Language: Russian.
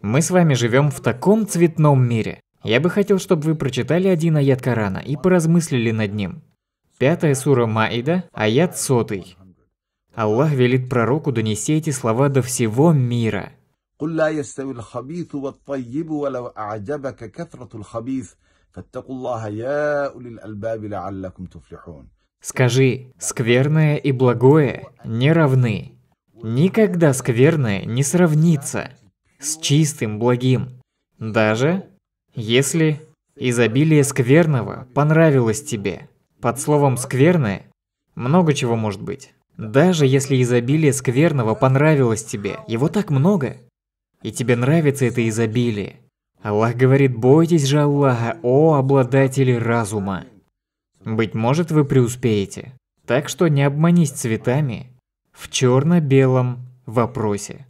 Мы с вами живем в таком цветном мире. Я бы хотел, чтобы вы прочитали один аят Корана и поразмыслили над ним. Пятая сура Маида, аят сотый. Аллах велит пророку донести эти слова до всего мира. Скажи, скверное и благое не равны. Никогда скверное не сравнится с чистым, благим. Даже если изобилие скверного понравилось тебе. Под словом «скверное» много чего может быть. Даже если изобилие скверного понравилось тебе, его так много, и тебе нравится это изобилие. Аллах говорит, бойтесь же Аллаха, о обладатели разума. Быть может, вы преуспеете. Так что не обманись цветами в черно-белом вопросе.